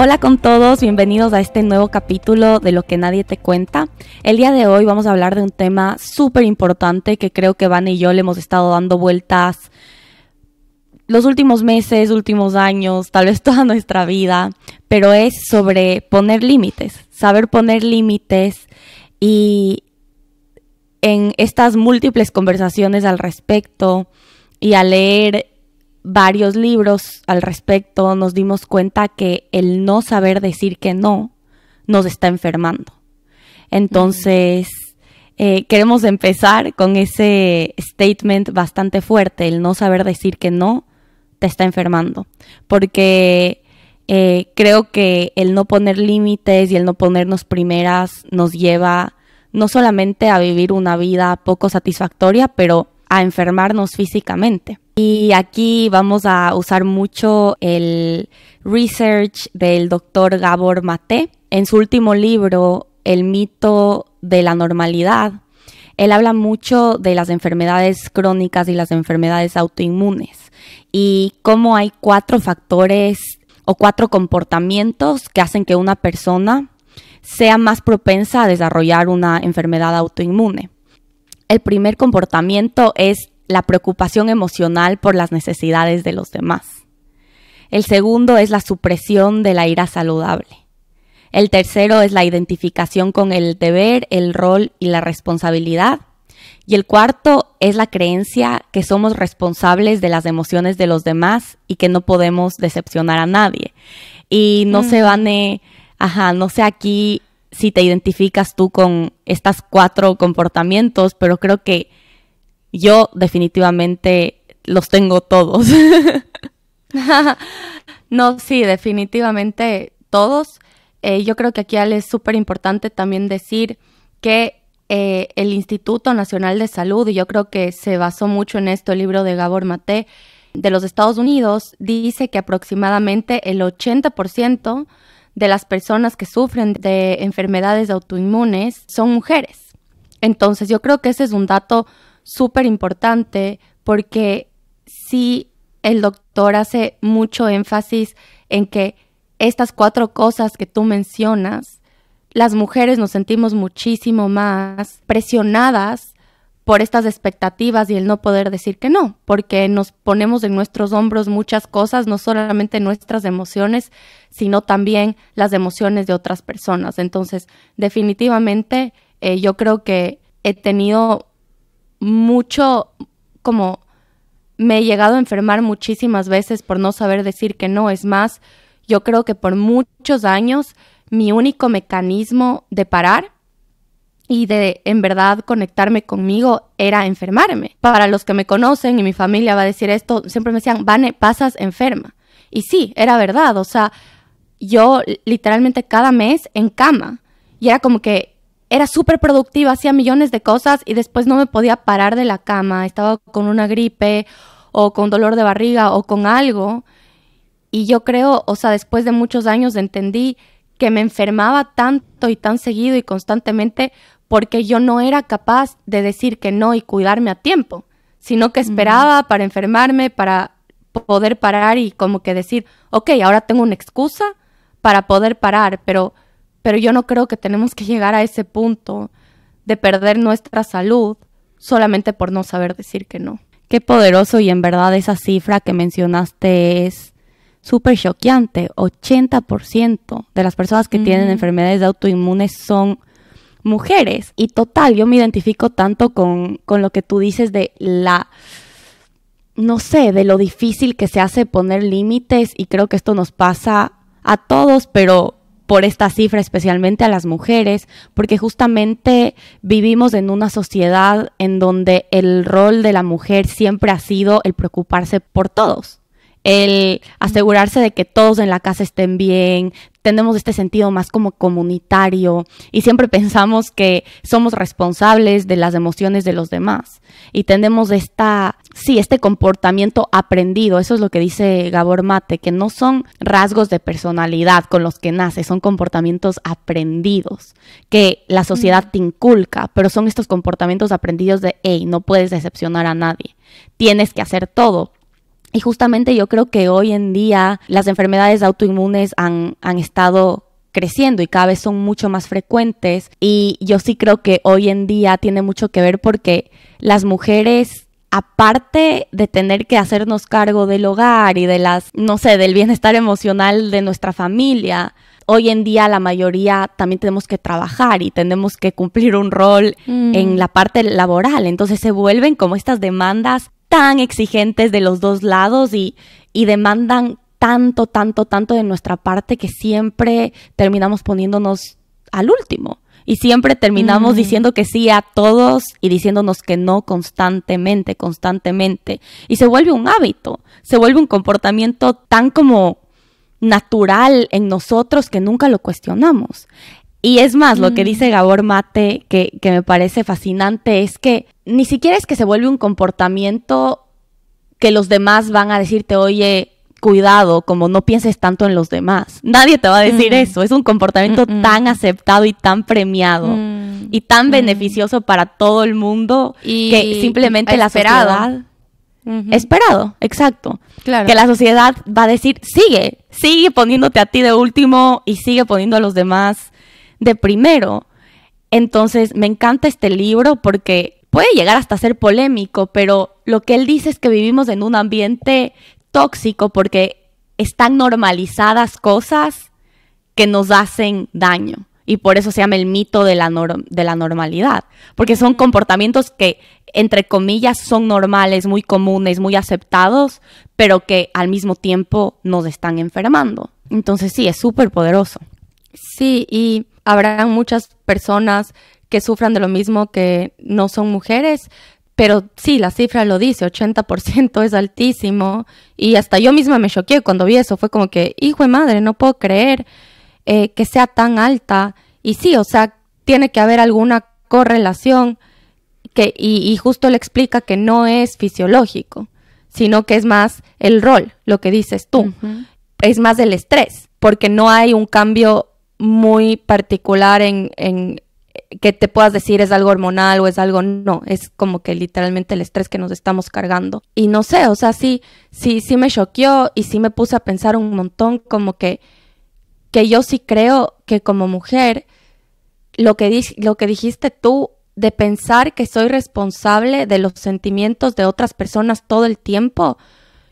Hola con todos, bienvenidos a este nuevo capítulo de Lo que nadie te cuenta. El día de hoy vamos a hablar de un tema súper importante que creo que Van y yo le hemos estado dando vueltas los últimos meses, últimos años, tal vez toda nuestra vida, pero es sobre poner límites, saber poner límites y en estas múltiples conversaciones al respecto y a leer varios libros al respecto, nos dimos cuenta que el no saber decir que no nos está enfermando. Entonces, eh, queremos empezar con ese statement bastante fuerte, el no saber decir que no te está enfermando, porque eh, creo que el no poner límites y el no ponernos primeras nos lleva no solamente a vivir una vida poco satisfactoria, pero a enfermarnos físicamente. Y aquí vamos a usar mucho el research del doctor Gabor Mate En su último libro, El mito de la normalidad, él habla mucho de las enfermedades crónicas y las enfermedades autoinmunes y cómo hay cuatro factores o cuatro comportamientos que hacen que una persona sea más propensa a desarrollar una enfermedad autoinmune el primer comportamiento es la preocupación emocional por las necesidades de los demás. El segundo es la supresión de la ira saludable. El tercero es la identificación con el deber, el rol y la responsabilidad. Y el cuarto es la creencia que somos responsables de las emociones de los demás y que no podemos decepcionar a nadie. Y no se van, ajá, no sé aquí si te identificas tú con estas cuatro comportamientos, pero creo que yo definitivamente los tengo todos. no, sí, definitivamente todos. Eh, yo creo que aquí es súper importante también decir que eh, el Instituto Nacional de Salud, y yo creo que se basó mucho en esto el libro de Gabor Mate de los Estados Unidos, dice que aproximadamente el 80% de las personas que sufren de enfermedades autoinmunes son mujeres. Entonces yo creo que ese es un dato súper importante porque si el doctor hace mucho énfasis en que estas cuatro cosas que tú mencionas, las mujeres nos sentimos muchísimo más presionadas por estas expectativas y el no poder decir que no, porque nos ponemos en nuestros hombros muchas cosas, no solamente nuestras emociones, sino también las emociones de otras personas. Entonces, definitivamente, eh, yo creo que he tenido mucho, como me he llegado a enfermar muchísimas veces por no saber decir que no. Es más, yo creo que por muchos años mi único mecanismo de parar y de en verdad conectarme conmigo era enfermarme. Para los que me conocen y mi familia va a decir esto, siempre me decían, Vane, pasas enferma. Y sí, era verdad, o sea, yo literalmente cada mes en cama y era como que era súper productiva, hacía millones de cosas y después no me podía parar de la cama, estaba con una gripe o con dolor de barriga o con algo. Y yo creo, o sea, después de muchos años entendí que me enfermaba tanto y tan seguido y constantemente porque yo no era capaz de decir que no y cuidarme a tiempo, sino que esperaba para enfermarme, para poder parar y como que decir, ok, ahora tengo una excusa para poder parar, pero, pero yo no creo que tenemos que llegar a ese punto de perder nuestra salud solamente por no saber decir que no. Qué poderoso y en verdad esa cifra que mencionaste es súper choqueante. 80% de las personas que tienen enfermedades autoinmunes son mujeres. Y total, yo me identifico tanto con, con lo que tú dices de la no sé, de lo difícil que se hace poner límites y creo que esto nos pasa a todos, pero por esta cifra especialmente a las mujeres, porque justamente vivimos en una sociedad en donde el rol de la mujer siempre ha sido el preocuparse por todos, el asegurarse de que todos en la casa estén bien, tenemos este sentido más como comunitario y siempre pensamos que somos responsables de las emociones de los demás y tenemos esta, sí, este comportamiento aprendido, eso es lo que dice Gabor Mate, que no son rasgos de personalidad con los que nace, son comportamientos aprendidos que la sociedad te inculca, pero son estos comportamientos aprendidos de, hey, no puedes decepcionar a nadie, tienes que hacer todo y justamente yo creo que hoy en día las enfermedades autoinmunes han, han estado creciendo y cada vez son mucho más frecuentes y yo sí creo que hoy en día tiene mucho que ver porque las mujeres aparte de tener que hacernos cargo del hogar y de las, no sé, del bienestar emocional de nuestra familia, hoy en día la mayoría también tenemos que trabajar y tenemos que cumplir un rol mm. en la parte laboral. Entonces se vuelven como estas demandas tan exigentes de los dos lados y, demandan tanto, tanto, tanto de nuestra parte que siempre terminamos poniéndonos al último. Y siempre terminamos diciendo que sí a todos y diciéndonos que no constantemente, constantemente. Y se vuelve un hábito, se vuelve un comportamiento tan como natural en nosotros que nunca lo cuestionamos. Y es más, lo que mm. dice Gabor Mate, que, me parece fascinante, es que ni siquiera es que se vuelve un comportamiento que los demás van a decirte, oye, cuidado, como no pienses tanto en los demás. Nadie te va a decir mm. eso. Es un comportamiento tan aceptado y tan premiado mm. y tan beneficioso para todo el mundo que simplemente la sociedad. Esperado, exacto. Que la sociedad va a decir, sigue, sigue poniéndote a ti de último y sigue poniendo a los demás de primero. Entonces me encanta este libro porque puede llegar hasta ser polémico, pero lo que él dice es que vivimos en un ambiente tóxico porque están normalizadas cosas que nos hacen daño. Y por eso se llama el mito de la, de la normalidad, porque son comportamientos que, entre comillas, son normales, muy comunes, muy aceptados, pero que al mismo tiempo nos están enfermando. Entonces sí, es súper poderoso. Sí, y habrá muchas personas que sufran de lo mismo que no son mujeres, pero sí, la cifra lo dice, 80% es altísimo. Y hasta yo misma me choqué cuando vi eso, fue como que, hijo de madre, no puedo creer eh, que sea tan alta. Y sí, o sea, tiene que haber alguna correlación que, y, justo le explica que no es fisiológico, sino que es más el rol, lo que dices tú, es más el estrés, porque no hay un cambio muy particular en, que te puedas decir es algo hormonal o es algo no, es como que literalmente el estrés que nos estamos cargando. Y no sé, o sea, sí, sí, sí me choqueó y sí me puse a pensar un montón como que, que yo sí creo que como mujer, lo que, lo que dijiste tú de pensar que soy responsable de los sentimientos de otras personas todo el tiempo,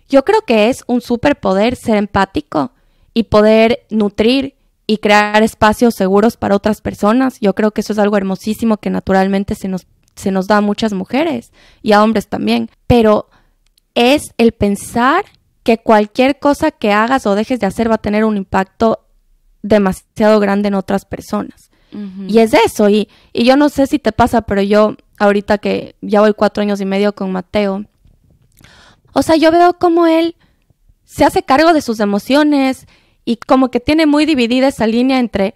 yo creo que es un superpoder ser empático y poder nutrir y crear espacios seguros para otras personas. Yo creo que eso es algo hermosísimo que naturalmente se nos, se nos da a muchas mujeres y a hombres también. Pero es el pensar que cualquier cosa que hagas o dejes de hacer va a tener un impacto demasiado grande en otras personas. Y es eso, y, y yo no sé si te pasa, pero yo ahorita que ya voy cuatro años y medio con Mateo, o sea, yo veo como él se hace cargo de sus emociones, y como que tiene muy dividida esa línea entre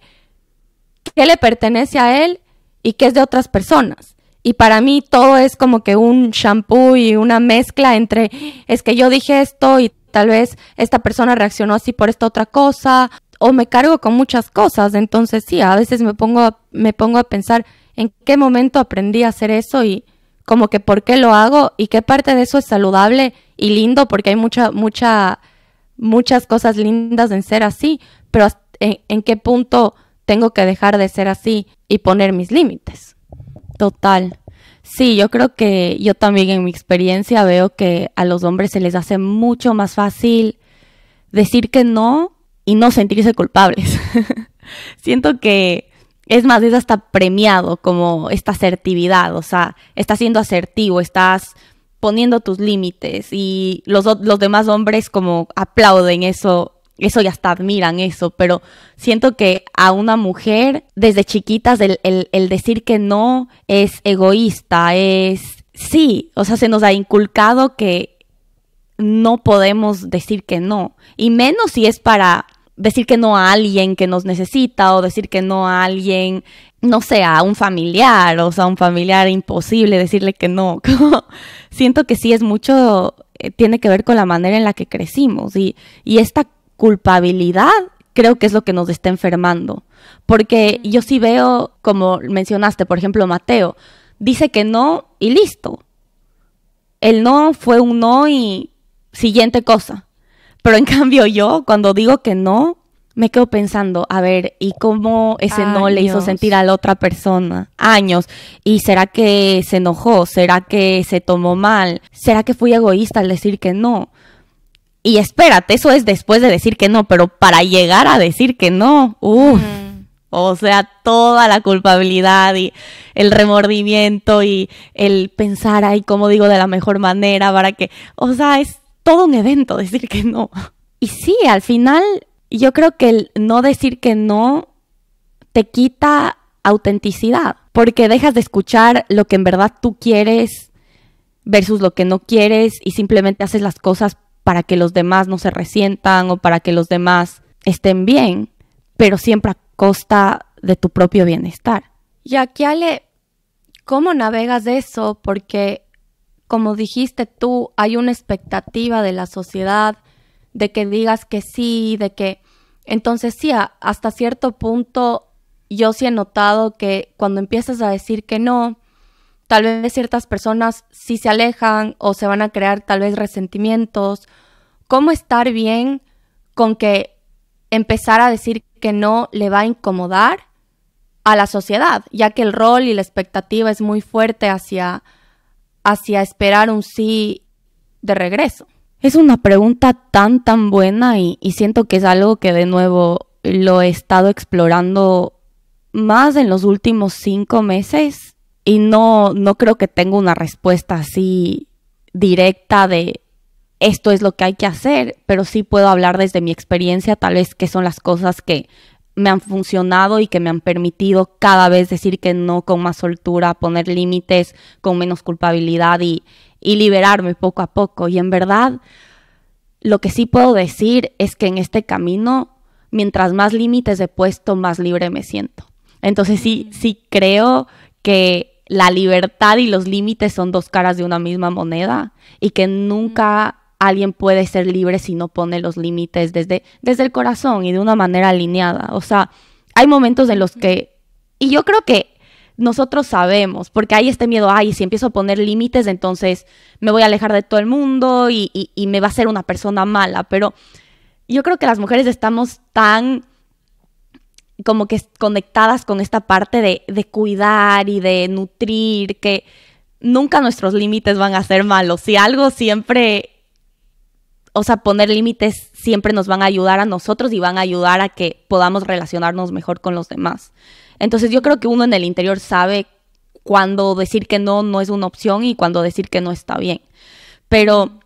qué le pertenece a él y qué es de otras personas. Y para mí todo es como que un shampoo y una mezcla entre es que yo dije esto y tal vez esta persona reaccionó así por esta otra cosa o me cargo con muchas cosas. Entonces sí, a veces me pongo a, me pongo a pensar en qué momento aprendí a hacer eso y como que por qué lo hago y qué parte de eso es saludable y lindo porque hay mucha mucha muchas cosas lindas en ser así, pero en, qué punto tengo que dejar de ser así y poner mis límites. Total. Sí, yo creo que yo también en mi experiencia veo que a los hombres se les hace mucho más fácil decir que no y no sentirse culpables. Siento que es más, es hasta premiado como esta asertividad, o sea, estás siendo asertivo, estás poniendo tus límites y los, los demás hombres como aplauden eso eso y hasta admiran eso, pero siento que a una mujer desde chiquitas el, el, decir que no es egoísta, es sí, o sea, se nos ha inculcado que no podemos decir que no, y menos si es para decir que no a alguien que nos necesita o decir que no a alguien, no sé, a un familiar, o sea, un familiar imposible decirle que no. siento que sí es mucho, eh, tiene que ver con la manera en la que crecimos y, y esta culpabilidad creo que es lo que nos está enfermando. Porque yo sí veo, como mencionaste, por ejemplo, Mateo, dice que no y listo. El no fue un no y siguiente cosa. Pero en cambio yo, cuando digo que no, me quedo pensando, a ver, ¿y cómo ese no le hizo sentir a la otra persona? Años. ¿Y será que se enojó? ¿Será que se tomó mal? ¿Será que fui egoísta al decir que no? Y espérate, eso es después de decir que no, pero para llegar a decir que no, uff. Mm. O sea, toda la culpabilidad y el remordimiento y el pensar ahí cómo digo de la mejor manera para que, o sea, es todo un evento decir que no. Y sí, al final yo creo que el no decir que no te quita autenticidad, porque dejas de escuchar lo que en verdad tú quieres versus lo que no quieres y simplemente haces las cosas para que los demás no se resientan o para que los demás estén bien, pero siempre a costa de tu propio bienestar. Y aquí Ale, ¿cómo navegas eso? Porque como dijiste tú, hay una expectativa de la sociedad de que digas que sí, de que... Entonces sí, hasta cierto punto yo sí he notado que cuando empiezas a decir que no, tal vez ciertas personas sí se alejan o se van a crear tal vez resentimientos. ¿Cómo estar bien con que empezar a decir que no le va a incomodar a la sociedad, ya que el rol y la expectativa es muy fuerte hacia hacia esperar un sí de regreso? Es una pregunta tan, tan buena y, siento que es algo que de nuevo lo he estado explorando más en los últimos cinco meses y no, no creo que tenga una respuesta así directa de esto es lo que hay que hacer, pero sí puedo hablar desde mi experiencia, tal vez que son las cosas que me han funcionado y que me han permitido cada vez decir que no con más soltura, poner límites con menos culpabilidad y, liberarme poco a poco. Y en verdad, lo que sí puedo decir es que en este camino, mientras más límites he puesto, más libre me siento. Entonces sí, sí creo que la libertad y los límites son dos caras de una misma moneda y que nunca alguien puede ser libre si no pone los límites desde, desde el corazón y de una manera alineada. O sea, hay momentos en los que, y yo creo que nosotros sabemos, porque hay este miedo, ay, si empiezo a poner límites, entonces me voy a alejar de todo el mundo y, me va a ser una persona mala, pero yo creo que las mujeres estamos tan como que conectadas con esta parte de, de cuidar y de nutrir, que nunca nuestros límites van a ser malos. Si algo siempre o sea, poner límites siempre nos van a ayudar a nosotros y van a ayudar a que podamos relacionarnos mejor con los demás. Entonces yo creo que uno en el interior sabe cuando decir que no no es una opción y cuando decir que no está bien. Pero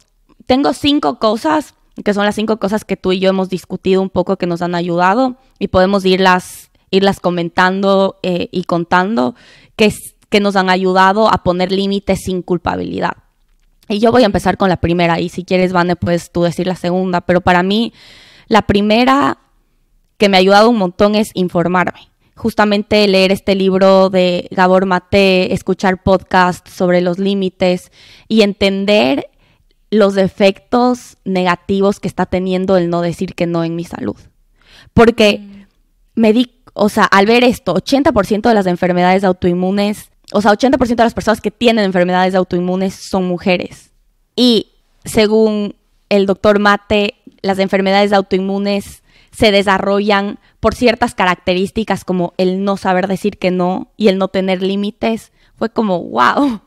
tengo cinco cosas, que son las cinco cosas que tú y yo hemos discutido un poco que nos han ayudado y podemos irlas, irlas comentando eh, y contando que, que nos han ayudado a poner límites sin culpabilidad. Y yo voy a empezar con la primera y si quieres, Vane, puedes tú decir la segunda, pero para mí la primera que me ha ayudado un montón es informarme. Justamente leer este libro de Gabor Mate, escuchar podcasts sobre los límites y entender los efectos negativos que está teniendo el no decir que no en mi salud. Porque mm. me di, o sea, al ver esto, 80% de las enfermedades autoinmunes o sea, 80% de las personas que tienen enfermedades autoinmunes son mujeres. Y según el doctor Mate, las enfermedades autoinmunes se desarrollan por ciertas características como el no saber decir que no y el no tener límites. Fue como, wow.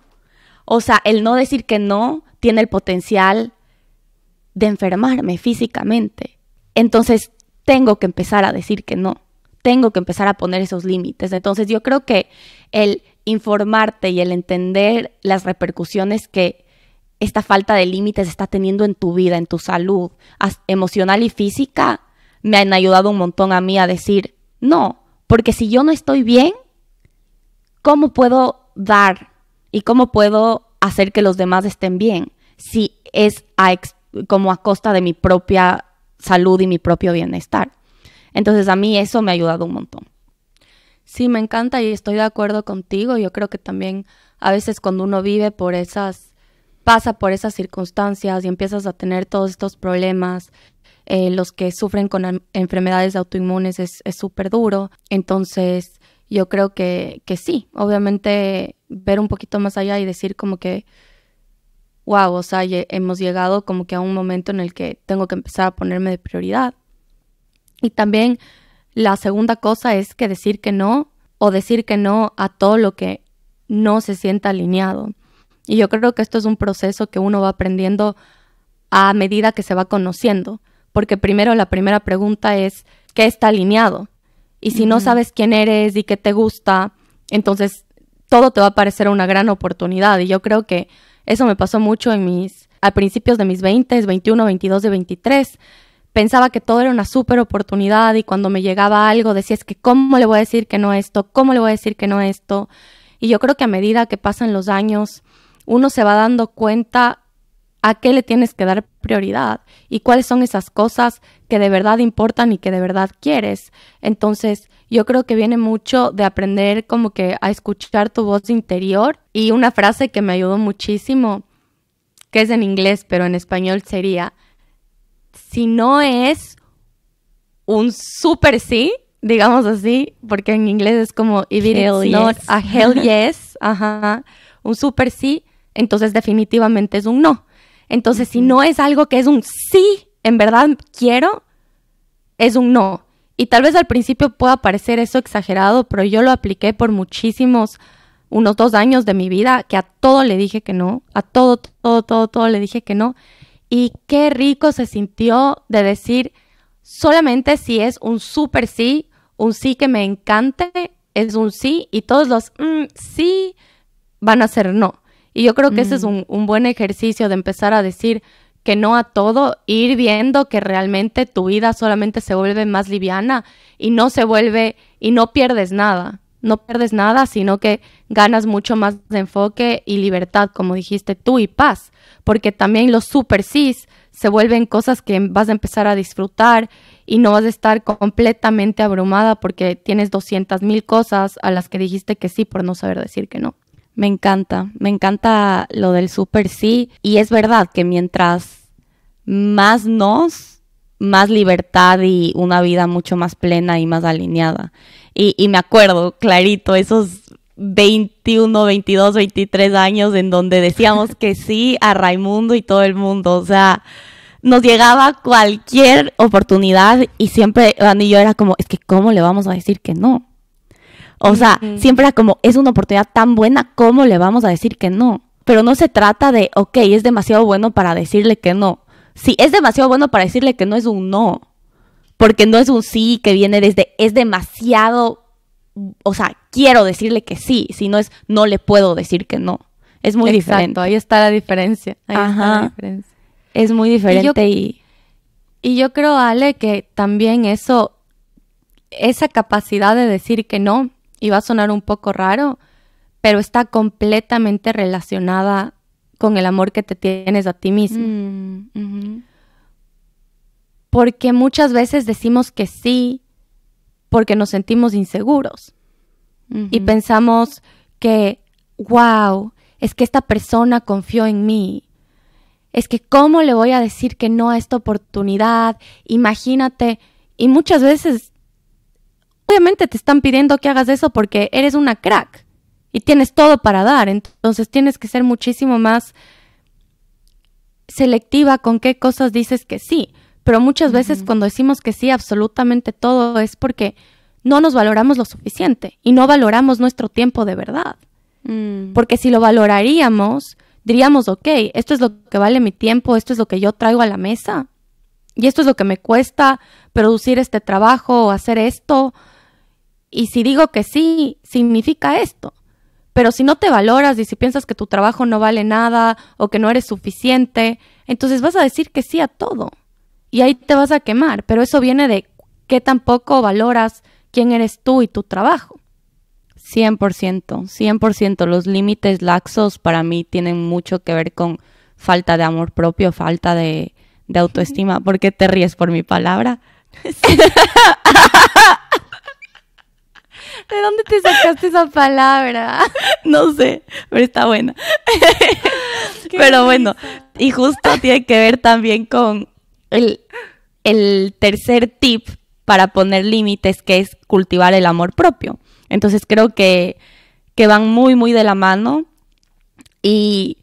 O sea, el no decir que no tiene el potencial de enfermarme físicamente. Entonces, tengo que empezar a decir que no. Tengo que empezar a poner esos límites. Entonces, yo creo que el informarte y el entender las repercusiones que esta falta de límites está teniendo en tu vida, en tu salud emocional y física, me han ayudado un montón a mí a decir, no, porque si yo no estoy bien, ¿cómo puedo dar y cómo puedo hacer que los demás estén bien? Si es a como a costa de mi propia salud y mi propio bienestar. Entonces a mí eso me ha ayudado un montón. Sí, me encanta y estoy de acuerdo contigo. Yo creo que también a veces cuando uno vive por esas, pasa por esas circunstancias y empiezas a tener todos estos problemas, eh, los que sufren con enfermedades autoinmunes es súper duro. Entonces, yo creo que, que sí, obviamente ver un poquito más allá y decir como que, wow, o sea, hemos llegado como que a un momento en el que tengo que empezar a ponerme de prioridad. Y también la segunda cosa es que decir que no o decir que no a todo lo que no se sienta alineado. Y yo creo que esto es un proceso que uno va aprendiendo a medida que se va conociendo, porque primero la primera pregunta es, ¿qué está alineado? Y si no sabes quién eres y qué te gusta, entonces todo te va a parecer una gran oportunidad. Y yo creo que eso me pasó mucho en mis, a principios de mis 20, 21, 22 y 23 pensaba que todo era una super oportunidad y cuando me llegaba algo decías que ¿cómo le voy a decir que no esto? ¿Cómo le voy a decir que no esto? Y yo creo que a medida que pasan los años, uno se va dando cuenta a qué le tienes que dar prioridad y cuáles son esas cosas que de verdad importan y que de verdad quieres. Entonces, yo creo que viene mucho de aprender como que a escuchar tu voz interior y una frase que me ayudó muchísimo, que es en inglés, pero en español sería, si no es un super sí, digamos así, porque en inglés es como if not a hell yes, ajá, un super sí, entonces definitivamente es un no. Entonces, si no es algo que es un sí, en verdad quiero, es un no. Y tal vez al principio pueda parecer eso exagerado, pero yo lo apliqué por muchísimos, unos dos años de mi vida, que a todo le dije que no, a todo, todo, todo, todo le dije que no y qué rico se sintió de decir solamente si es un súper sí, un sí que me encante, es un sí y todos los mm, sí van a ser no. Y yo creo que ese es un, un buen ejercicio de empezar a decir que no a todo, ir viendo que realmente tu vida solamente se vuelve más liviana y no se vuelve y no pierdes nada no pierdes nada, sino que ganas mucho más de enfoque y libertad, como dijiste tú, y paz, porque también los super sí se vuelven cosas que vas a empezar a disfrutar y no vas a estar completamente abrumada porque tienes 200.000 mil cosas a las que dijiste que sí por no saber decir que no. Me encanta, me encanta lo del super sí y es verdad que mientras más nos, más libertad y una vida mucho más plena y más alineada. Y, me acuerdo clarito esos 21, 22, 23 años en donde decíamos que sí a Raimundo y todo el mundo. O sea, nos llegaba cualquier oportunidad y siempre Dani y yo era como, es que ¿cómo le vamos a decir que no? O sea, siempre era como, es una oportunidad tan buena, ¿cómo le vamos a decir que no? Pero no se trata de, ok, es demasiado bueno para decirle que no. Sí, es demasiado bueno para decirle que no es un no porque no es un sí que viene desde, es demasiado, o sea, quiero decirle que sí, sino es no le puedo decir que no. Es muy diferente. Ahí está la diferencia. Es muy diferente y yo, y... yo creo, Ale, que también eso, esa capacidad de decir que no, y va a sonar un poco raro, pero está completamente relacionada con el amor que te tienes a ti mismo. Mm, porque muchas veces decimos que sí porque nos sentimos inseguros y pensamos que, wow, es que esta persona confió en mí. Es que, ¿cómo le voy a decir que no a esta oportunidad? Imagínate. Y muchas veces, obviamente te están pidiendo que hagas eso porque eres una crack y tienes todo para dar. Entonces tienes que ser muchísimo más selectiva con qué cosas dices que sí. Pero muchas veces cuando decimos que sí, absolutamente todo es porque no nos valoramos lo suficiente y no valoramos nuestro tiempo de verdad. Mm. Porque si lo valoraríamos, diríamos, ok, esto es lo que vale mi tiempo, esto es lo que yo traigo a la mesa y esto es lo que me cuesta producir este trabajo o hacer esto. Y si digo que sí, significa esto. Pero si no te valoras y si piensas que tu trabajo no vale nada o que no eres suficiente, entonces vas a decir que sí a todo y ahí te vas a quemar, pero eso viene de que tampoco valoras quién eres tú y tu trabajo. 100%, 100%. Los límites laxos para mí tienen mucho que ver con falta de amor propio, falta de, autoestima. ¿Por qué te ríes por mi palabra? ¿De dónde te sacaste esa palabra? No sé, pero está buena. pero bueno, y justo tiene que ver también con el, tercer tip para poner límites, que es cultivar el amor propio. Entonces creo que, van muy, muy de la mano. Y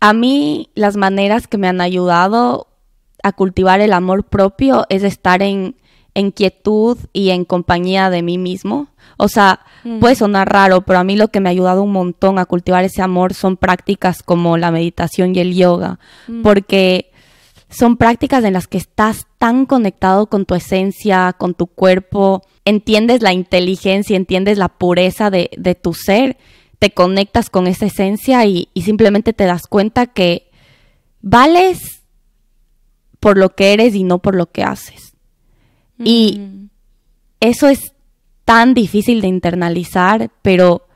a mí las maneras que me han ayudado a cultivar el amor propio es estar en, quietud y en compañía de mí mismo. O sea, mm. puede sonar raro, pero a mí lo que me ha ayudado un montón a cultivar ese amor son prácticas como la meditación y el yoga, mm. porque son prácticas en las que estás tan conectado con tu esencia, con tu cuerpo, entiendes la inteligencia, entiendes la pureza de, tu ser, te conectas con esa esencia y, simplemente te das cuenta que vales por lo que eres y no por lo que haces. Y mm. eso es tan difícil de internalizar, pero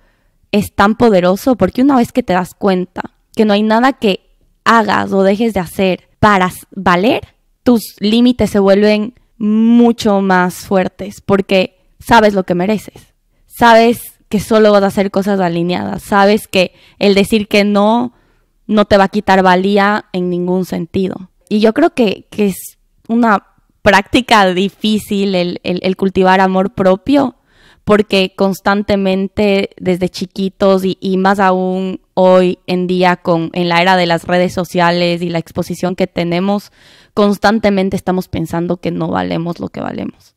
es tan poderoso porque una vez que te das cuenta que no hay nada que hagas o dejes de hacer para valer, tus límites se vuelven mucho más fuertes porque sabes lo que mereces, sabes que solo vas a hacer cosas alineadas, sabes que el decir que no no te va a quitar valía en ningún sentido. Y yo creo que, es una práctica difícil el, el cultivar amor propio, porque constantemente desde chiquitos y, más aún hoy en día con en la era de las redes sociales y la exposición que tenemos, constantemente estamos pensando que no valemos lo que valemos.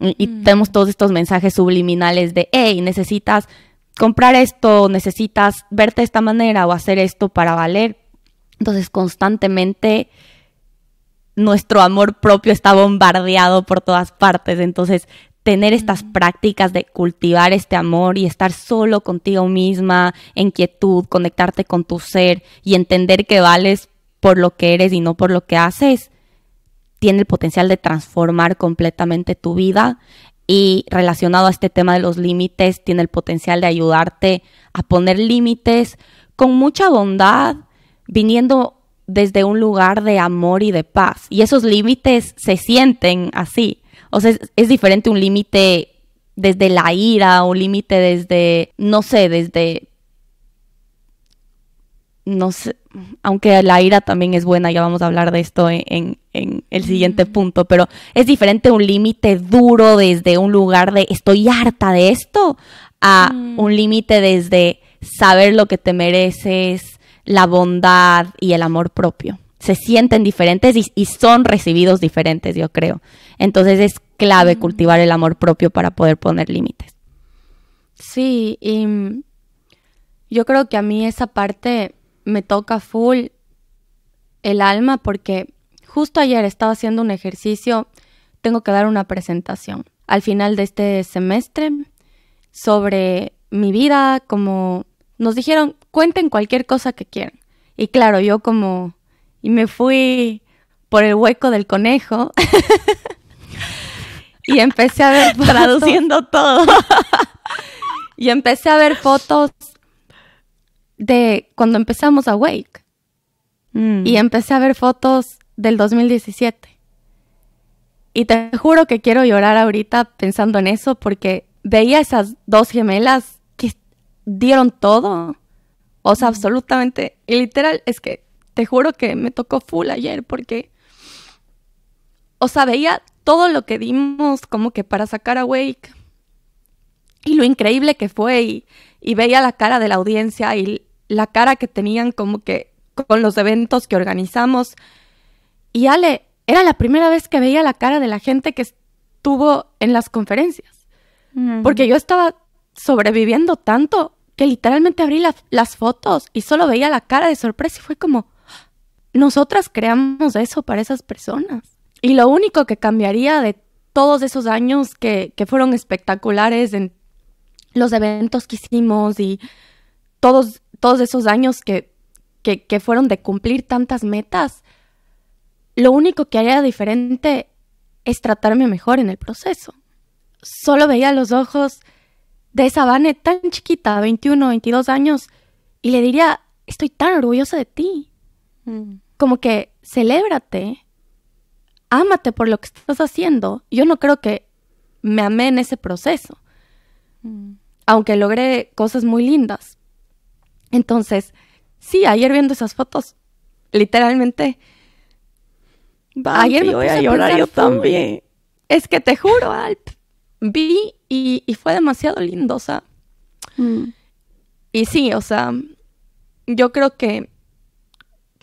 Y, mm. tenemos todos estos mensajes subliminales de, hey, necesitas comprar esto, necesitas verte de esta manera o hacer esto para valer. Entonces constantemente nuestro amor propio está bombardeado por todas partes. Entonces tener estas prácticas de cultivar este amor y estar solo contigo misma, en quietud, conectarte con tu ser y entender que vales por lo que eres y no por lo que haces, tiene el potencial de transformar completamente tu vida y relacionado a este tema de los límites, tiene el potencial de ayudarte a poner límites con mucha bondad, viniendo desde un lugar de amor y de paz. Y esos límites se sienten así, o sea, es, diferente un límite desde la ira, un límite desde, no sé, desde, no sé, aunque la ira también es buena, ya vamos a hablar de esto en, el siguiente punto, pero es diferente un límite duro desde un lugar de estoy harta de esto a mm. un límite desde saber lo que te mereces, la bondad y el amor propio se sienten diferentes y, son recibidos diferentes, yo creo. Entonces es clave cultivar el amor propio para poder poner límites. Sí, y yo creo que a mí esa parte me toca full el alma porque justo ayer estaba haciendo un ejercicio, tengo que dar una presentación al final de este semestre sobre mi vida, como nos dijeron, cuenten cualquier cosa que quieran. Y claro, yo como y me fui por el hueco del conejo y empecé a ver traduciendo todo y empecé a ver fotos de cuando empezamos a Wake mm. y empecé a ver fotos del 2017 y te juro que quiero llorar ahorita pensando en eso porque veía esas dos gemelas que dieron todo o sea mm. absolutamente y literal es que te juro que me tocó full ayer porque, o sea, veía todo lo que dimos como que para sacar a Wake y lo increíble que fue y, veía la cara de la audiencia y la cara que tenían como que con los eventos que organizamos. Y Ale, era la primera vez que veía la cara de la gente que estuvo en las conferencias. Porque yo estaba sobreviviendo tanto que literalmente abrí las fotos y solo veía la cara de sorpresa y fue como, nosotras creamos eso para esas personas. Y lo único que cambiaría de todos esos años que, fueron espectaculares en los eventos que hicimos y todos, todos esos años que, fueron de cumplir tantas metas, lo único que haría diferente es tratarme mejor en el proceso. Solo veía los ojos de esa Vane tan chiquita, 21, 22 años, y le diría, estoy tan orgullosa de ti. Mm como que celébrate, ámate por lo que estás haciendo. Yo no creo que me amé en ese proceso, mm. aunque logré cosas muy lindas. Entonces, sí, ayer viendo esas fotos, literalmente... ayer voy a llorar yo también. Es que te juro, Alp, vi y, fue demasiado lindo, o sea. Mm. Y sí, o sea, yo creo que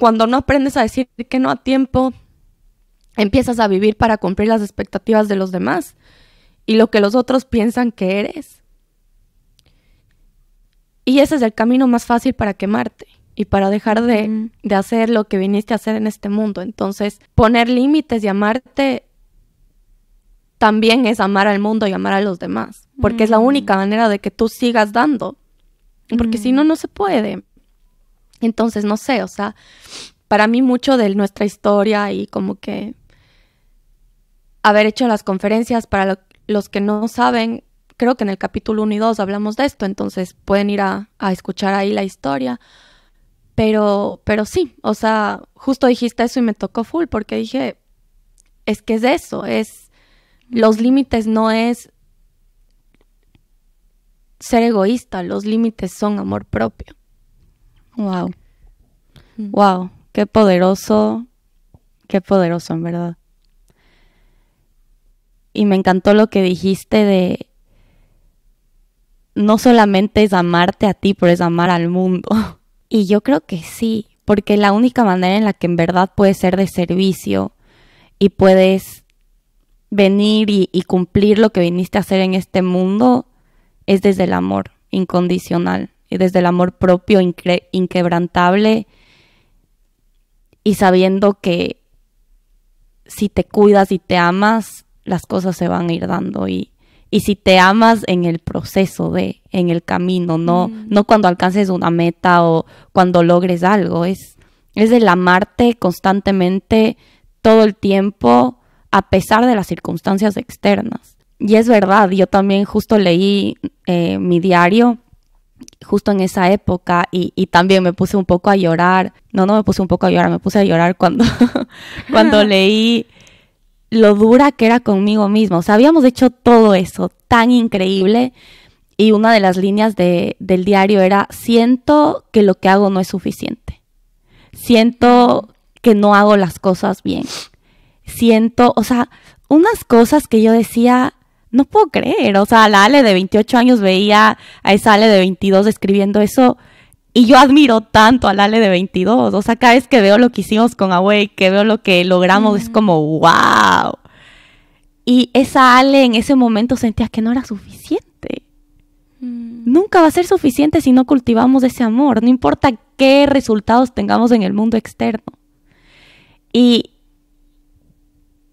cuando no aprendes a decir que no a tiempo, empiezas a vivir para cumplir las expectativas de los demás y lo que los otros piensan que eres. Y ese es el camino más fácil para quemarte y para dejar de, hacer lo que viniste a hacer en este mundo. Entonces, poner límites y amarte también es amar al mundo y amar a los demás, porque es la mm. única manera de que tú sigas dando, porque si no, mm. no se puede. Entonces, no sé, o sea, para mí mucho de nuestra historia y como que haber hecho las conferencias, para los que no saben, creo que en el capítulo 1 y 2 hablamos de esto, entonces pueden ir a, escuchar ahí la historia. Pero, pero sí, o sea, justo dijiste eso y me tocó full porque dije, es que es eso, es los límites no es ser egoísta, los límites son amor propio. Wow. Mm. Wow, qué poderoso, qué poderoso en verdad. Y me encantó lo que dijiste de no solamente es amarte a ti, pero es amar al mundo. Y yo creo que sí, porque la única manera en la que en verdad puedes ser de servicio y puedes venir y cumplir lo que viniste a hacer en este mundo es desde el amor incondicional desde el amor propio inquebrantable y sabiendo que si te cuidas y te amas, las cosas se van a ir dando y, y si te amas en el proceso de, en el camino, no, mm. no cuando alcances una meta o cuando logres algo, es, es el amarte constantemente todo el tiempo a pesar de las circunstancias externas. Y es verdad, yo también justo leí eh, mi diario justo en esa época y, también me puse un poco a llorar, no, no me puse un poco a llorar, me puse a llorar cuando, cuando leí lo dura que era conmigo mismo. O sea, habíamos hecho todo eso tan increíble y una de las líneas del diario era, siento que lo que hago no es suficiente, siento que no hago las cosas bien, siento, o sea, unas cosas que yo decía, no puedo creer, o sea, la Ale de 28 años veía a esa Ale de 22 escribiendo eso y yo admiro tanto a la Ale de 22, o sea, cada vez que veo lo que hicimos con Away, que veo lo que logramos, es como, wow. Y esa Ale en ese momento sentía que no era suficiente. Mm. Nunca va a ser suficiente si no cultivamos ese amor, no importa qué resultados tengamos en el mundo externo. Y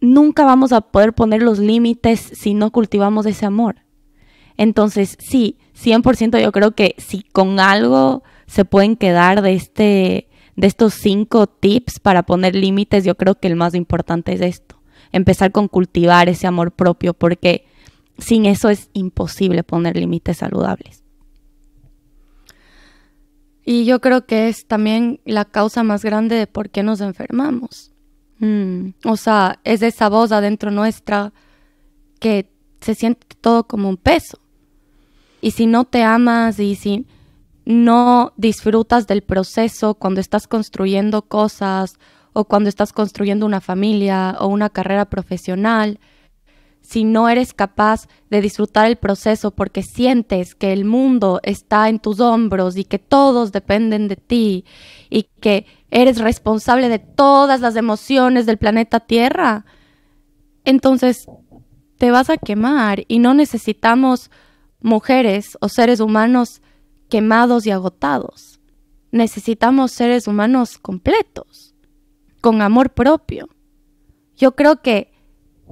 nunca vamos a poder poner los límites si no cultivamos ese amor. Entonces, sí, 100% yo creo que si con algo se pueden quedar de, este, de estos cinco tips para poner límites, yo creo que el más importante es esto, empezar con cultivar ese amor propio, porque sin eso es imposible poner límites saludables. Y yo creo que es también la causa más grande de por qué nos enfermamos Mm. o sea, es esa voz adentro nuestra que se siente todo como un peso. Y si no te amas y si no disfrutas del proceso cuando estás construyendo cosas o cuando estás construyendo una familia o una carrera profesional, si no eres capaz de disfrutar el proceso porque sientes que el mundo está en tus hombros y que todos dependen de ti y que eres responsable de todas las emociones del planeta Tierra, entonces te vas a quemar y no necesitamos mujeres o seres humanos quemados y agotados. Necesitamos seres humanos completos, con amor propio. Yo creo que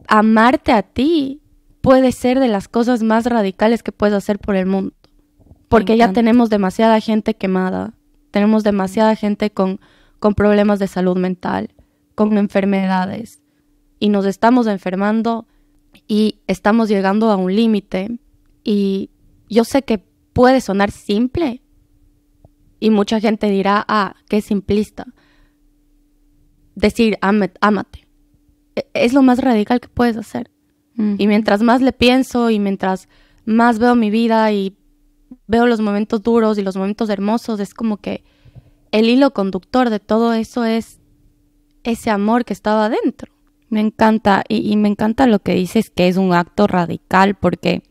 amarte a ti puede ser de las cosas más radicales que puedes hacer por el mundo, porque ya tenemos demasiada gente quemada tenemos demasiada gente con, con problemas de salud mental, con enfermedades, y nos estamos enfermando y estamos llegando a un límite. Y yo sé que puede sonar simple y mucha gente dirá, ah, qué simplista. Decir, ámate. E-, es lo más radical que puedes hacer. Mm. Y mientras más le pienso y mientras más veo mi vida y veo los momentos duros y los momentos hermosos, es como que el hilo conductor de todo eso es ese amor que estaba adentro. Me encanta y, me encanta lo que dices que es un acto radical porque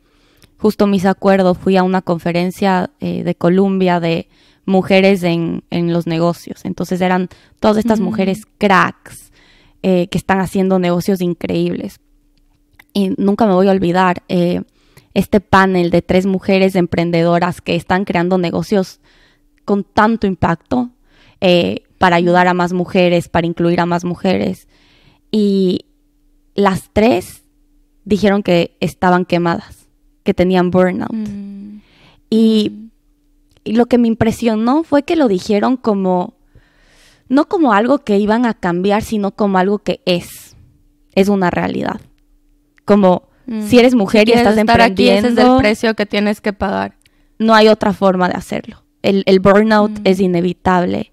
justo mis acuerdos fui a una conferencia eh, de Colombia de mujeres en, los negocios. Entonces eran todas estas mm. mujeres cracks eh, que están haciendo negocios increíbles. Y nunca me voy a olvidar. Eh, este panel de tres mujeres emprendedoras que están creando negocios con tanto impacto eh, para ayudar a más mujeres, para incluir a más mujeres. Y las tres dijeron que estaban quemadas, que tenían burnout. Mm. Y, mm. y lo que me impresionó fue que lo dijeron como, no como algo que iban a cambiar, sino como algo que es, es una realidad. Como Mm. Si eres mujer y estás estar emprendiendo, aquí, ese es el precio que tienes que pagar. No hay otra forma de hacerlo. El, burnout mm. es inevitable.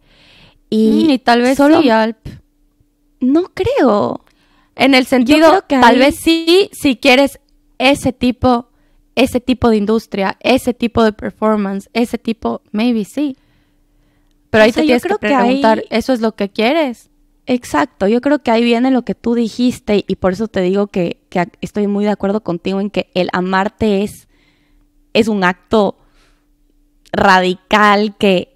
Mm, y, tal vez solo sí, Alp. No creo. En el sentido, que tal vez sí, si quieres ese tipo, ese tipo de industria, ese tipo de performance, ese tipo, maybe sí. Pero ahí te tienes que preguntar, ¿eso es lo que quieres? Exacto, yo creo que ahí viene lo que tú dijiste y por eso te digo que, estoy muy de acuerdo contigo en que el amarte es, es un acto radical que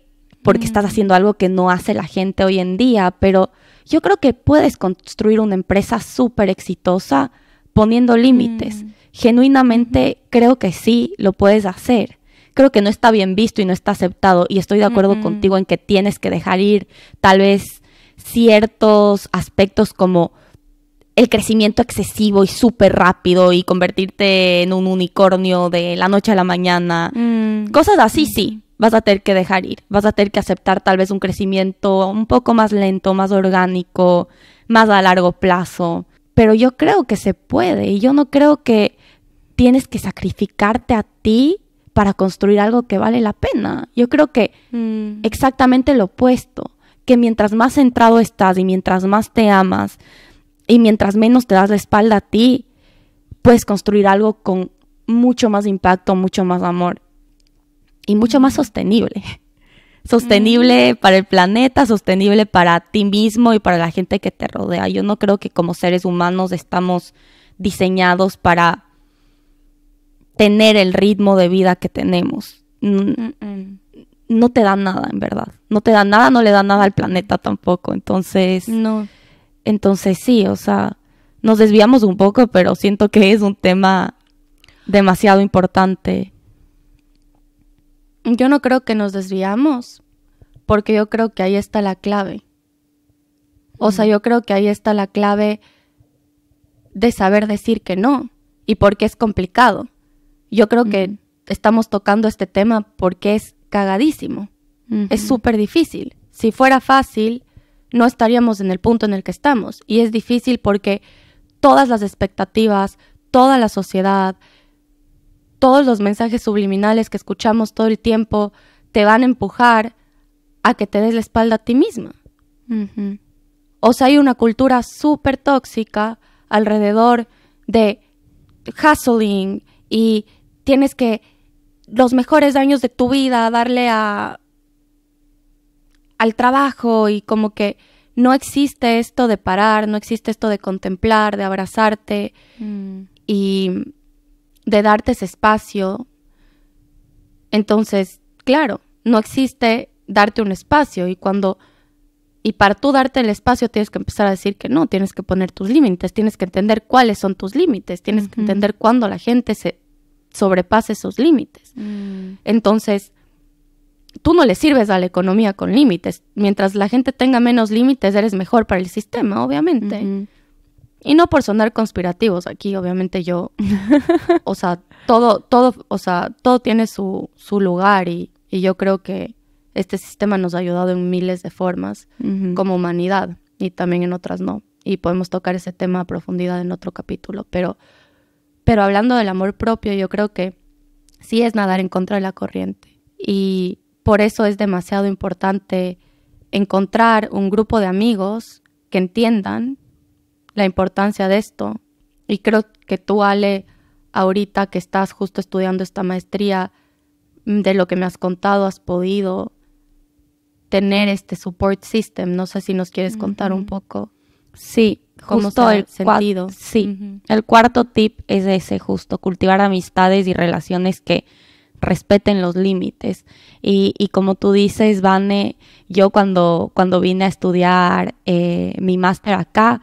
porque estás mm. haciendo algo que no hace la gente hoy en día, pero yo creo que puedes construir una empresa súper exitosa poniendo límites. Mm. Genuinamente creo que sí, lo puedes hacer creo que no está bien visto y no está aceptado y estoy de acuerdo contigo en que tienes que dejar ir tal vez ciertos aspectos como el crecimiento excesivo y súper rápido y convertirte en un unicornio de la noche a la mañana. Mm. Cosas así, mm. sí, vas a tener que dejar ir, vas a tener que aceptar tal vez un crecimiento un poco más lento, más orgánico, más a largo plazo. Pero yo creo que se puede y yo no creo que tienes que sacrificarte a ti para construir algo que vale la pena. Yo creo que mm. exactamente lo opuesto que mientras más centrado estás y mientras más te amas y mientras menos te das la espalda a ti, puedes construir algo con mucho más impacto, mucho más amor y mucho más mm. sostenible. Sostenible mm. para el planeta, sostenible para ti mismo y para la gente que te rodea. Yo no creo que como seres humanos estamos diseñados para tener el ritmo de vida que tenemos. Mm no te da nada, en verdad. No te da nada, no le da nada al planeta tampoco. Entonces, no. Entonces sí, o sea, nos desviamos un poco, pero siento que es un tema demasiado importante. Yo no creo que nos desviamos, porque yo creo que ahí está la clave. O sea, yo creo que ahí está la clave de saber decir que no y porque es complicado. Yo creo que estamos tocando este tema porque es cagadísimo. Es súper difícil. Si fuera fácil, no estaríamos en el punto en el que estamos. Y es difícil porque todas las expectativas, toda la sociedad, todos los mensajes subliminales que escuchamos todo el tiempo te van a empujar a que te des la espalda a ti misma. O sea, hay una cultura súper tóxica alrededor de hustling y tienes que los mejores años de tu vida, darle a al trabajo y como que no existe esto de parar, no existe esto de contemplar, de abrazarte mm. y de darte ese espacio. Entonces, claro, no existe darte un espacio y cuando y para tú darte el espacio tienes que empezar a decir que no, tienes que poner tus límites, tienes que entender cuáles son tus límites, tienes que entender cuándo la gente se sobrepase esos límites. Mm. Entonces, tú no le sirves a la economía con límites. Mientras la gente tenga menos límites, eres mejor para el sistema, obviamente. Y no por sonar conspirativos aquí, obviamente yo, o sea, todo, todo, o sea, todo tiene su, su lugar y, yo creo que este sistema nos ha ayudado en miles de formas como humanidad y también en otras no. Y podemos tocar ese tema a profundidad en otro capítulo, pero pero hablando del amor propio, yo creo que sí es nadar en contra de la corriente. Y por eso es demasiado importante encontrar un grupo de amigos que entiendan la importancia de esto. Y creo que tú, Ale, ahorita que estás justo estudiando esta maestría, mm, de lo que me has contado, has podido tener este support system. No sé si nos quieres contar un poco. Sí, justo el sentido. Sí, el cuarto tip es ese justo, cultivar amistades y relaciones que respeten los límites. Y, como tú dices, Vane, yo cuando, cuando vine a estudiar eh, mi máster acá,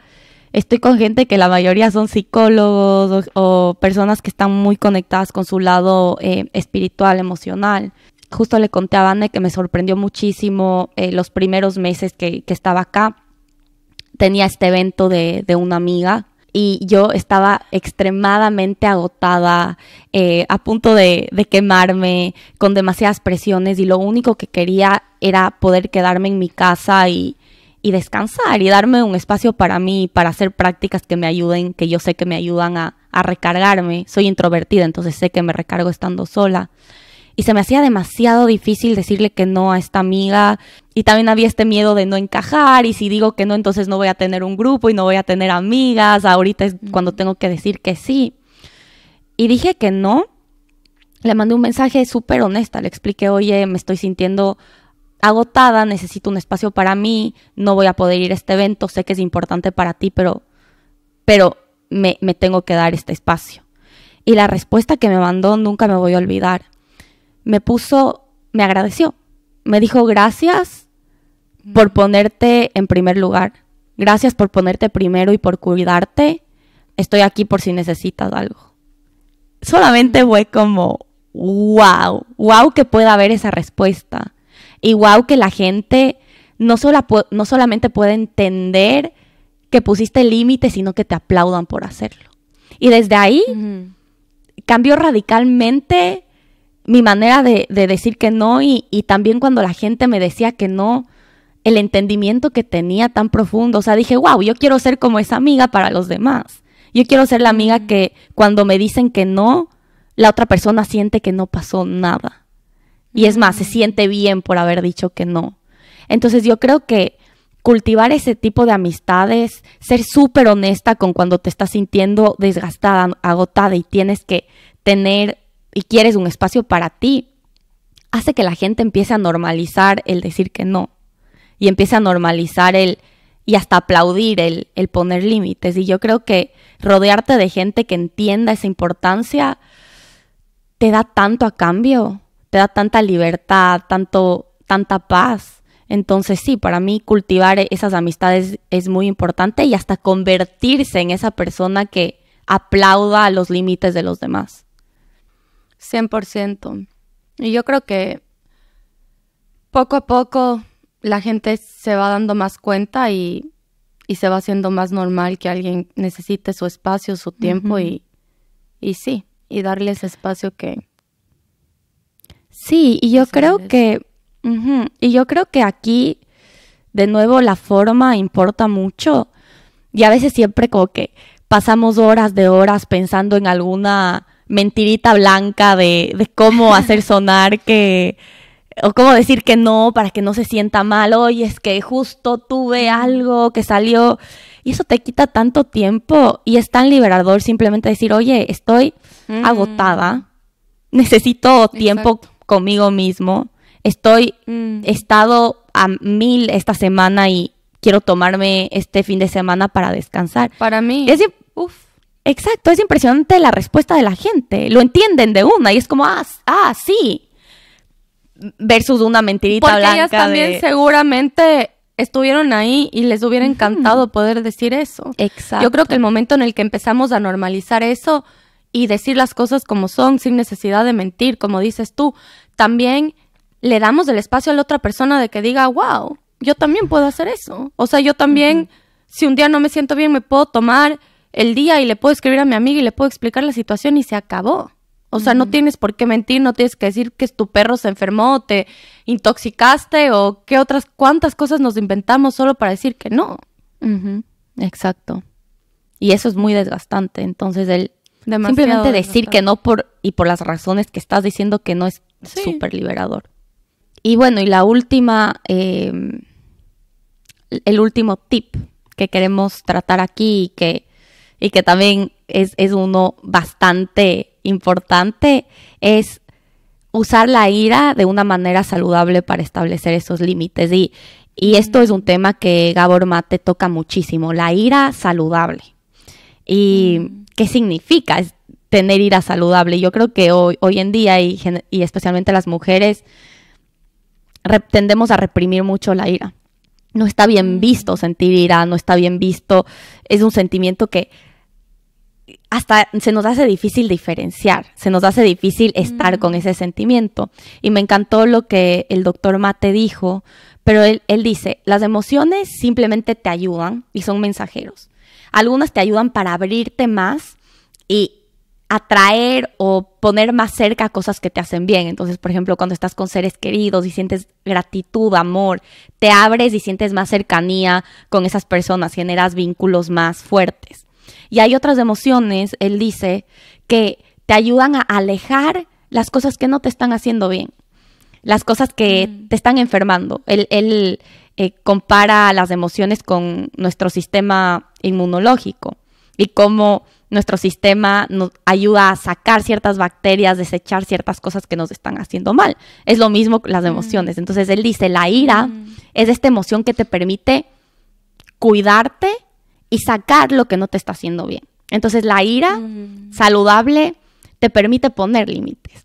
estoy con gente que la mayoría son psicólogos o, personas que están muy conectadas con su lado eh, espiritual, emocional. Justo le conté a Vane que me sorprendió muchísimo eh, los primeros meses que, que estaba acá tenía este evento de, una amiga y yo estaba extremadamente agotada, eh, a punto de, de, quemarme, con demasiadas presiones y lo único que quería era poder quedarme en mi casa y, descansar y darme un espacio para mí, para hacer prácticas que me ayuden, que yo sé que me ayudan a, a recargarme. Soy introvertida, entonces sé que me recargo estando sola y se me hacía demasiado difícil decirle que no a esta amiga y también había este miedo de no encajar y si digo que no entonces no voy a tener un grupo y no voy a tener amigas, ahorita es cuando tengo que decir que sí. Y dije que no, le mandé un mensaje súper honesta, le expliqué, oye, me estoy sintiendo agotada, necesito un espacio para mí, no voy a poder ir a este evento, sé que es importante para ti, pero, pero me tengo que dar este espacio. Y la respuesta que me mandó nunca me voy a olvidar me puso, me agradeció. Me dijo gracias por ponerte en primer lugar. Gracias por ponerte primero y por cuidarte. Estoy aquí por si necesitas algo. Solamente fue como, wow, wow que pueda haber esa respuesta. Y wow que la gente no, no solamente puede entender que pusiste límite, sino que te aplaudan por hacerlo. Y desde ahí cambió radicalmente mi manera de, decir que no y, y, también cuando la gente me decía que no, el entendimiento que tenía tan profundo, o sea, dije, wow, yo quiero ser como esa amiga para los demás. Yo quiero ser la amiga que cuando me dicen que no, la otra persona siente que no pasó nada. Y es más, se mm. siente bien por haber dicho que no. Entonces yo creo que cultivar ese tipo de amistades, ser súper honesta con cuando te estás sintiendo desgastada, agotada y tienes que tener y quieres un espacio para ti, hace que la gente empiece a normalizar el decir que no y empiece a normalizar el y hasta aplaudir el, el poner límites. Y yo creo que rodearte de gente que entienda esa importancia te da tanto a cambio, te da tanta libertad, tanto, tanta paz. Entonces sí, para mí cultivar esas amistades es muy importante y hasta convertirse en esa persona que aplauda los límites de los demás. 100%. Y yo creo que poco a poco la gente se va dando más cuenta y, se va haciendo más normal que alguien necesite su espacio, su tiempo y, sí, y darle ese espacio que... Sí, y yo creo que... y yo creo que aquí, de nuevo, la forma importa mucho. Y a veces siempre como que pasamos horas de horas pensando en alguna mentirita blanca de, cómo hacer sonar que, o cómo decir que no para que no se sienta mal, oye, es que justo tuve algo que salió y eso te quita tanto tiempo y es tan liberador simplemente decir, oye, estoy mm. agotada, necesito tiempo conmigo mismo, estoy, mm. estado a mil esta semana y quiero tomarme este fin de semana para descansar. Para mí. Es, uff. Exacto, es impresionante la respuesta de la gente. Lo entienden de una y es como, ah, ah sí. Versus una mentirita Porque Ellas también seguramente estuvieron ahí y les hubiera encantado poder decir eso. Exacto. Yo creo que el momento en el que empezamos a normalizar eso y decir las cosas como son, sin necesidad de mentir, como dices tú, también le damos el espacio a la otra persona de que diga, wow, yo también puedo hacer eso. O sea, yo también, si un día no me siento bien, me puedo tomar el día y le puedo escribir a mi amiga y le puedo explicar la situación y se acabó. O sea, no tienes por qué mentir, no tienes que decir que tu perro se enfermó, te intoxicaste o qué otras, cuántas cosas nos inventamos solo para decir que no. Exacto. Y eso es muy desgastante. Entonces, el simplemente decir que no por y por las razones que estás diciendo que no es súper liberador. Y bueno, y la última, eh, el último tip que queremos tratar aquí y que y que también es, uno bastante importante, es usar la ira de una manera saludable para establecer esos límites. Y, esto es un tema que Gabor Mate toca muchísimo, la ira saludable. ¿Y mm. qué significa tener ira saludable? Yo creo que hoy, hoy en día, y, y especialmente las mujeres, tendemos a reprimir mucho la ira. No está bien mm. visto sentir ira, no está bien visto, es un sentimiento que hasta se nos hace difícil diferenciar, se nos hace difícil estar con mm. ese sentimiento. Y me encantó lo que el doctor Mate dijo, pero él, él dice, las emociones simplemente te ayudan y son mensajeros. Algunas te ayudan para abrirte más y atraer o poner más cerca cosas que te hacen bien. Entonces, por ejemplo, cuando estás con seres queridos y sientes gratitud, amor, te abres y sientes más cercanía con esas personas, generas vínculos más fuertes. Y hay otras emociones, él dice, que te ayudan a alejar las cosas que no te están haciendo bien, las cosas que mm. te están enfermando. Él, eh, compara las emociones con nuestro sistema inmunológico y cómo nuestro sistema nos ayuda a sacar ciertas bacterias, desechar ciertas cosas que nos están haciendo mal. Es lo mismo que las mm. emociones. Entonces él dice, la ira mm. es esta emoción que te permite cuidarte y sacar lo que no te está haciendo bien. Entonces la ira mm. saludable te permite poner límites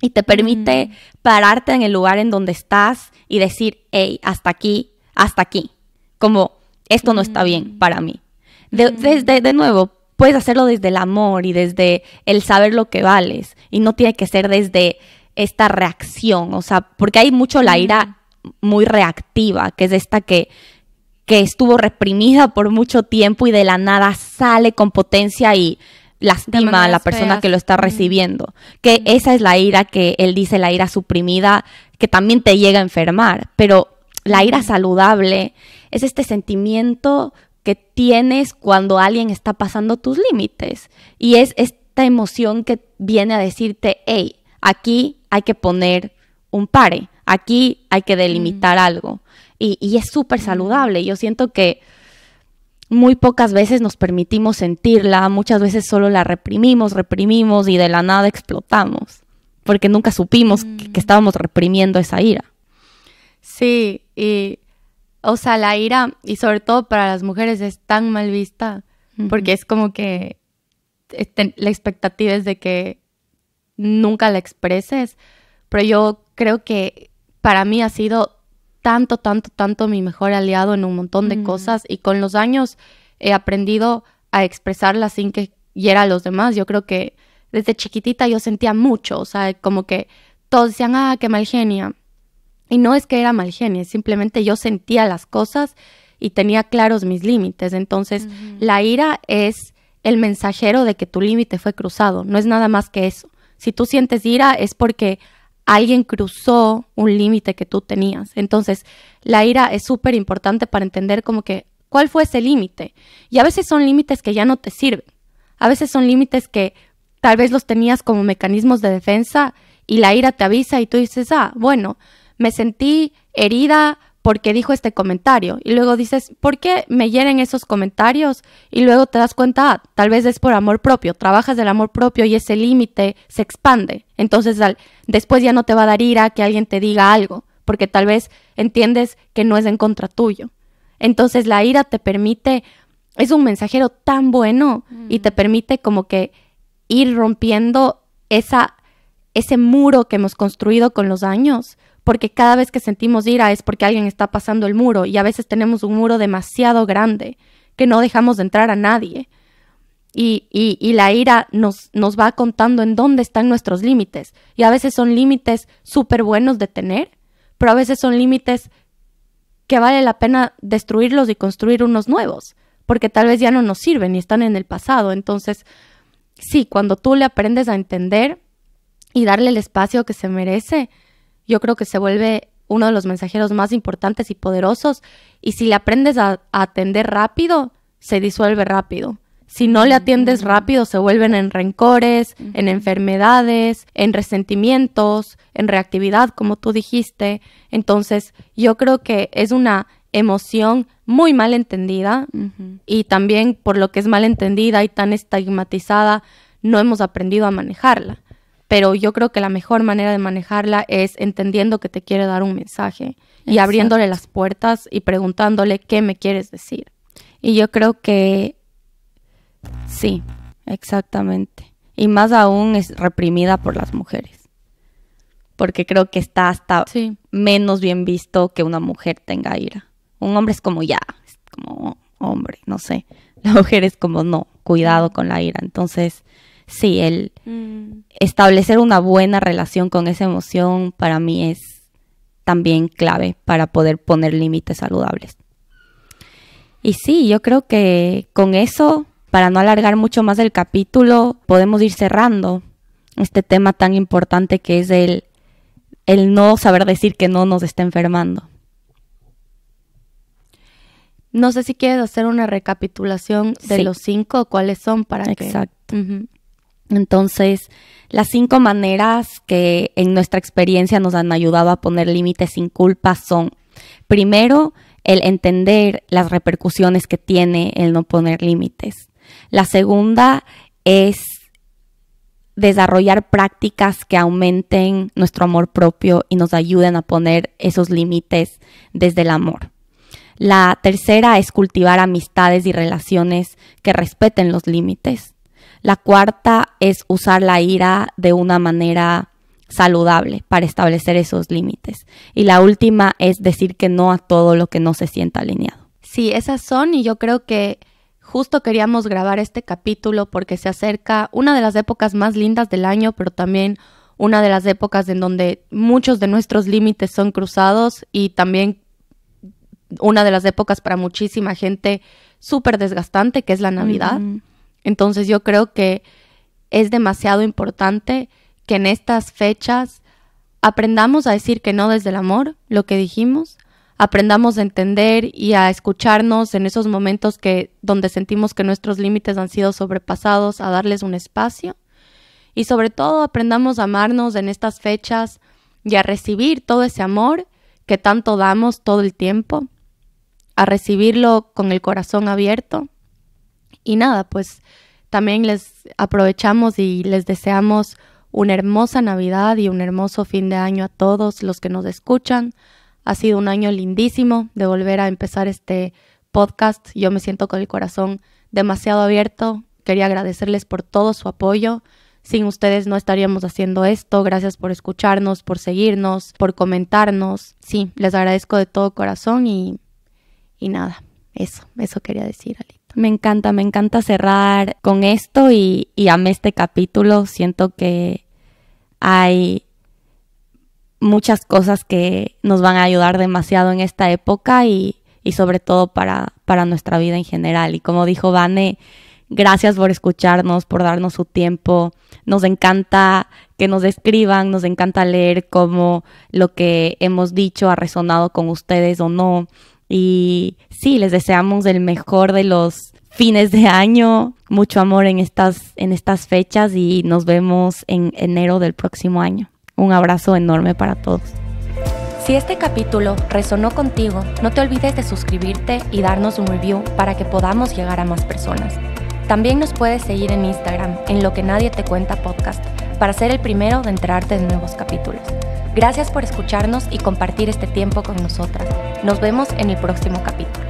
y te permite mm. pararte en el lugar en donde estás y decir, hey, hasta aquí, hasta aquí, como esto no está bien mm. para mí. desde, de nuevo, puedes hacerlo desde el amor y desde el saber lo que vales y no tiene que ser desde esta reacción, o sea, porque hay mucho la ira muy reactiva, que es esta que que estuvo reprimida por mucho tiempo y de la nada sale con potencia y lastima a la persona que lo está recibiendo. Que esa es la ira que él dice, la ira suprimida, que también te llega a enfermar. Pero la ira saludable es este sentimiento que tienes cuando alguien está pasando tus límites. Y es esta emoción que viene a decirte, hey, aquí hay que poner un pare, aquí hay que delimitar algo y, es súper saludable. Yo siento que muy pocas veces nos permitimos sentirla, muchas veces solo la reprimimos, reprimimos y de la nada explotamos, porque nunca supimos que, mm. estábamos reprimiendo esa ira. Sí, y o sea, la ira, y sobre todo para las mujeres, es tan mal vista, porque es como que eh, la expectativa es de que nunca la expreses, pero yo creo que para mí ha sido tanto, tanto, tanto mi mejor aliado en un montón de cosas y con los años he aprendido a expresarla sin que hiera a los demás. Yo creo que desde chiquitita yo sentía mucho, o sea, como que todos decían, ah, qué mal genia. Y no es que era mal genia, simplemente yo sentía las cosas y tenía claros mis límites. Entonces, la ira es el mensajero de que tu límite fue cruzado, no es nada más que eso. Si tú sientes ira es porque alguien cruzó un límite que tú tenías. Entonces, la ira es súper importante para entender como que cuál fue ese límite. Y a veces son límites que ya no te sirven. A veces son límites que tal vez los tenías como mecanismos de defensa y la ira te avisa y tú dices, ah, bueno, me sentí herida porque dijo este comentario. Y luego dices, ¿por qué me hieren esos comentarios? Y luego te das cuenta, ah, tal vez es por amor propio. Trabajas del amor propio y ese límite se expande. Entonces después ya no te va a dar ira que alguien te diga algo, porque tal vez entiendes que no es en contra tuyo. Entonces la ira te permite, es un mensajero tan bueno y mm. te permite como que ir rompiendo esa, ese muro que hemos construido con los años porque cada vez que sentimos ira es porque alguien está pasando el muro y a veces tenemos un muro demasiado grande que no dejamos de entrar a nadie. Y, y, la ira nos, nos va contando en dónde están nuestros límites. Y a veces son límites súper buenos de tener, pero a veces son límites que vale la pena destruirlos y construir unos nuevos, porque tal vez ya no nos sirven y están en el pasado. Entonces, sí, cuando tú le aprendes a entender y darle el espacio que se merece, yo creo que se vuelve uno de los mensajeros más importantes y poderosos. Y si le aprendes a, atender rápido, se disuelve rápido. Si no le atiendes rápido, se vuelven en rencores, en enfermedades, en resentimientos, en reactividad, como tú dijiste. Entonces, yo creo que es una emoción muy mal entendida y también por lo que es mal entendida y tan estigmatizada, no hemos aprendido a manejarla pero yo creo que la mejor manera de manejarla es entendiendo que te quiere dar un mensaje y abriéndole las puertas y preguntándole qué me quieres decir. Y yo creo que sí, exactamente. Y más aún es reprimida por las mujeres. Porque creo que está hasta menos bien visto que una mujer tenga ira. Un hombre es como ya, es como hombre, no sé. La mujer es como no, cuidado con la ira. Entonces, sí, el mm. establecer una buena relación con esa emoción para mí es también clave para poder poner límites saludables. Y sí, yo creo que con eso, para no alargar mucho más el capítulo, podemos ir cerrando este tema tan importante que es el, el no saber decir que no nos está enfermando. No sé si quieres hacer una recapitulación de los cinco, cuáles son para que. Exacto. Entonces, las cinco maneras que en nuestra experiencia nos han ayudado a poner límites sin culpa son, primero, el entender las repercusiones que tiene el no poner límites. La segunda es desarrollar prácticas que aumenten nuestro amor propio y nos ayuden a poner esos límites desde el amor. La tercera es cultivar amistades y relaciones que respeten los límites. La cuarta es usar la ira de una manera saludable para establecer esos límites. Y la última es decir que no a todo lo que no se sienta alineado. Sí, esas son y yo creo que justo queríamos grabar este capítulo porque se acerca una de las épocas más lindas del año, pero también una de las épocas en donde muchos de nuestros límites son cruzados y también una de las épocas para muchísima gente súper desgastante que es la Navidad. Entonces yo creo que es demasiado importante que en estas fechas aprendamos a decir que no desde el amor, lo que dijimos, aprendamos a entender y a escucharnos en esos momentos que donde sentimos que nuestros límites han sido sobrepasados, a darles un espacio y sobre todo aprendamos a amarnos en estas fechas y a recibir todo ese amor que tanto damos todo el tiempo, a recibirlo con el corazón abierto y nada, pues también les aprovechamos y les deseamos una hermosa Navidad y un hermoso fin de año a todos los que nos escuchan. Ha sido un año lindísimo de volver a empezar este podcast. Yo me siento con el corazón demasiado abierto. Quería agradecerles por todo su apoyo. Sin ustedes no estaríamos haciendo esto. Gracias por escucharnos, por seguirnos, por comentarnos. Sí, les agradezco de todo corazón y, nada, eso, eso quería decir, me encanta, me encanta cerrar con esto y, y amé este capítulo. Siento que hay muchas cosas que nos van a ayudar demasiado en esta época y, sobre todo para, para nuestra vida en general. Y como dijo Vane, gracias por escucharnos, por darnos su tiempo. Nos encanta que nos escriban, nos encanta leer cómo lo que hemos dicho ha resonado con ustedes o no. Y sí, les deseamos el mejor de los fines de año, mucho amor en estas, en estas fechas y nos vemos en enero del próximo año. Un abrazo enorme para todos. Si este capítulo resonó contigo, no te olvides de suscribirte y darnos un review para que podamos llegar a más personas. También nos puedes seguir en Instagram, en lo que nadie te cuenta podcast, para ser el primero de enterarte de nuevos capítulos. Gracias por escucharnos y compartir este tiempo con nosotras. Nos vemos en el próximo capítulo.